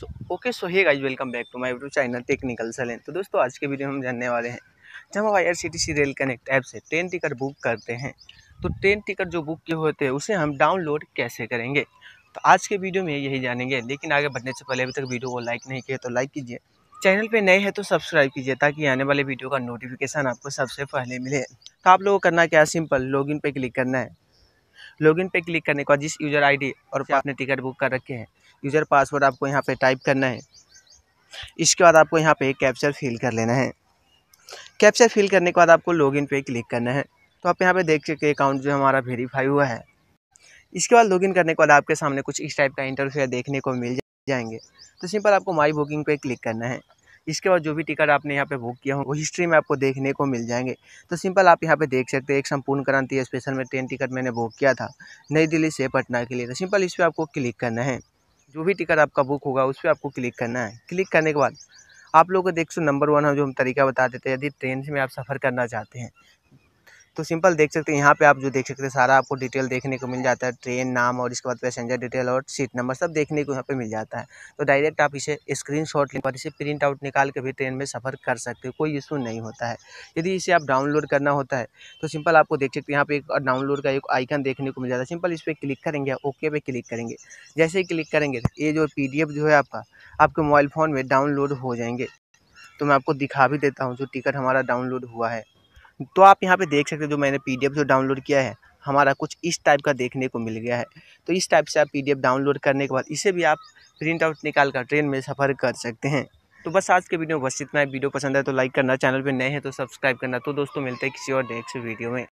so okay so hey guys welcome back to my YouTube channel technical Salen तो दोस्तों आज के वीडियो में हम जानने वाले हैं जब हम आई रेल कनेक्ट ऐप से ट्रेन टिकट बुक करते हैं तो ट्रेन टिकट जो बुक किए होते हैं उसे हम डाउनलोड कैसे करेंगे तो आज के वीडियो में यही जानेंगे लेकिन आगे बढ़ने से पहले अभी तक वीडियो को लाइक नहीं किया तो लाइक कीजिए चैनल पे नए हैं तो सब्सक्राइब कीजिए ताकि आने वाले वीडियो का नोटिफिकेशन आपको सबसे पहले मिले तो आप लोगों को करना क्या सिंपल लॉगिन पे क्लिक करना है लॉगिन पे क्लिक करने के बाद जिस यूज़र आईडी और आपने टिकट बुक कर रखे हैं यूज़र पासवर्ड आपको यहाँ पे टाइप करना है इसके बाद आपको यहाँ पे कैप्चर फिल कर लेना है कैप्चर फिल करने के बाद आपको लॉगिन पे क्लिक करना है तो आप यहाँ पे देख सकते अकाउंट जो हमारा वेरीफाई हुआ है इसके बाद लॉगिन करने के बाद आपके सामने कुछ इस टाइप का इंटरफेयर देखने को मिल जाएंगे तो सिंपल आपको माई बुकिंग पे क्लिक करना है इसके बाद जो भी टिकट आपने यहाँ पे बुक किया हो वो हिस्ट्री में आपको देखने को मिल जाएंगे तो सिंपल आप यहाँ पे देख सकते हैं एक संपूर्ण क्रांति स्पेशल में ट्रेन टिकट मैंने बुक किया था नई दिल्ली से पटना के लिए तो सिंपल इस पर आपको क्लिक करना है जो भी टिकट आपका बुक होगा उस पर आपको क्लिक करना है क्लिक करने के बाद आप लोग को देख सो नंबर वन हम जो हम तरीका बता देते हैं यदि ट्रेन से में आप सफ़र करना चाहते हैं तो सिंपल देख सकते हैं यहाँ पे आप जो देख सकते हैं सारा आपको डिटेल देखने को मिल जाता है ट्रेन नाम और इसके बाद पैसेंजर डिटेल और सीट नंबर सब देखने को यहाँ पे मिल जाता है तो डायरेक्ट आप इसे स्क्रीन शॉट लेकर इसे प्रिंट आउट निकाल के भी ट्रेन में सफ़र कर सकते हो कोई इशू नहीं होता है यदि इसे आप डाउनलोड करना होता है तो सिंपल आपको देख सकते हैं यहाँ पे एक डाउनलोड का एक आइकन देखने को मिल जाता है सिंपल इस पर क्लिक करेंगे ओके पे क्लिक करेंगे जैसे ही क्लिक करेंगे ये जो पी जो है आपका आपके मोबाइल फ़ोन में डाउनलोड हो जाएंगे तो मैं आपको दिखा भी देता हूँ जो टिकट हमारा डाउनलोड हुआ है तो आप यहाँ पे देख सकते हैं जो मैंने पीडीएफ जो डाउनलोड किया है हमारा कुछ इस टाइप का देखने को मिल गया है तो इस टाइप से आप पीडीएफ डाउनलोड करने के बाद इसे भी आप प्रिंट आउट निकाल कर ट्रेन में सफ़र कर सकते हैं तो बस आज के वीडियो में बस इतना है वीडियो पसंद है तो लाइक करना चैनल पर नए हैं तो सब्सक्राइब करना तो दोस्तों मिलते हैं किसी और नेक्स्ट वीडियो में